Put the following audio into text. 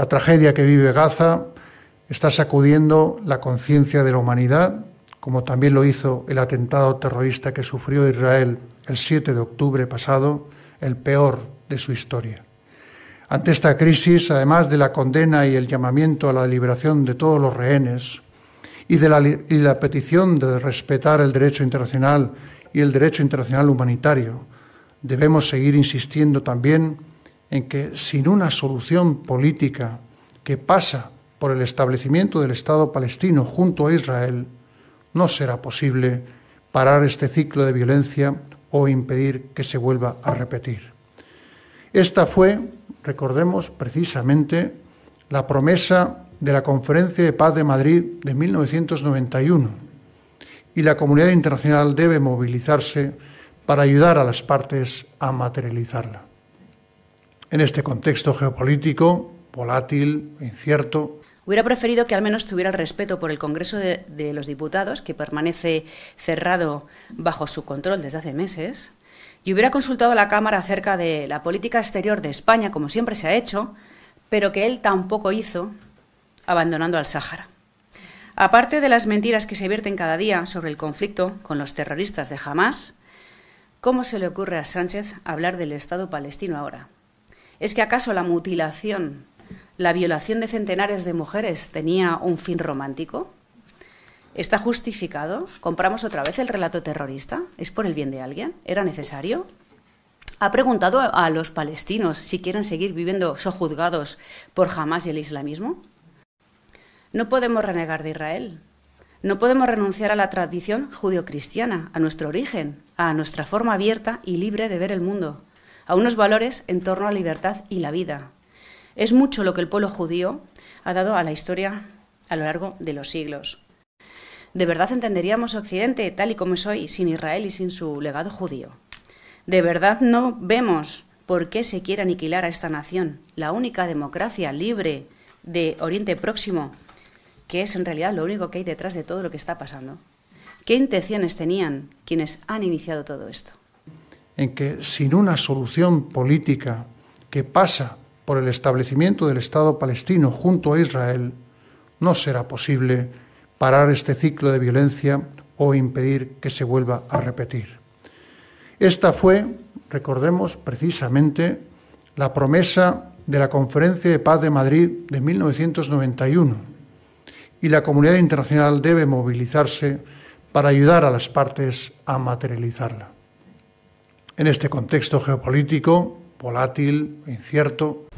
La tragedia que vive Gaza está sacudiendo la conciencia de la humanidad, como también lo hizo el atentado terrorista que sufrió Israel el 7 de octubre pasado, el peor de su historia. Ante esta crisis, además de la condena y el llamamiento a la liberación de todos los rehenes y de la, la petición de respetar el derecho internacional y el derecho internacional humanitario, debemos seguir insistiendo también en que sin una solución política que pasa por el establecimiento del Estado palestino junto a Israel, no será posible parar este ciclo de violencia o impedir que se vuelva a repetir. Esta fue, recordemos precisamente, la promesa de la Conferencia de Paz de Madrid de 1991 y la comunidad internacional debe movilizarse para ayudar a las partes a materializarla en este contexto geopolítico volátil, incierto, Hubiera preferido que al menos tuviera el respeto por el Congreso de, los Diputados, que permanece cerrado bajo su control desde hace meses, y hubiera consultado a la Cámara acerca de la política exterior de España, como siempre se ha hecho, pero que él tampoco hizo, abandonando al Sáhara. Aparte de las mentiras que se vierten cada día sobre el conflicto con los terroristas de Hamas, ¿cómo se le ocurre a Sánchez hablar del Estado palestino ahora? ¿Es que acaso la mutilación, la violación de centenares de mujeres tenía un fin romántico? ¿Está justificado? ¿Compramos otra vez el relato terrorista? ¿Es por el bien de alguien? ¿Era necesario? Ha preguntado a los palestinos si quieren seguir viviendo sojuzgados por Hamas y el islamismo. No podemos renegar de Israel. No podemos renunciar a la tradición judeocristiana cristiana a nuestro origen, a nuestra forma abierta y libre de ver el mundo a unos valores en torno a la libertad y la vida. Es mucho lo que el pueblo judío ha dado a la historia a lo largo de los siglos. ¿De verdad entenderíamos Occidente tal y como es hoy, sin Israel y sin su legado judío? ¿De verdad no vemos por qué se quiere aniquilar a esta nación, la única democracia libre de Oriente Próximo, que es en realidad lo único que hay detrás de todo lo que está pasando? ¿Qué intenciones tenían quienes han iniciado todo esto? en que sin una solución política que pasa por el establecimiento del Estado palestino junto a Israel, no será posible parar este ciclo de violencia o impedir que se vuelva a repetir. Esta fue, recordemos precisamente, la promesa de la Conferencia de Paz de Madrid de 1991 y la comunidad internacional debe movilizarse para ayudar a las partes a materializarla. En este contexto geopolítico volátil, incierto,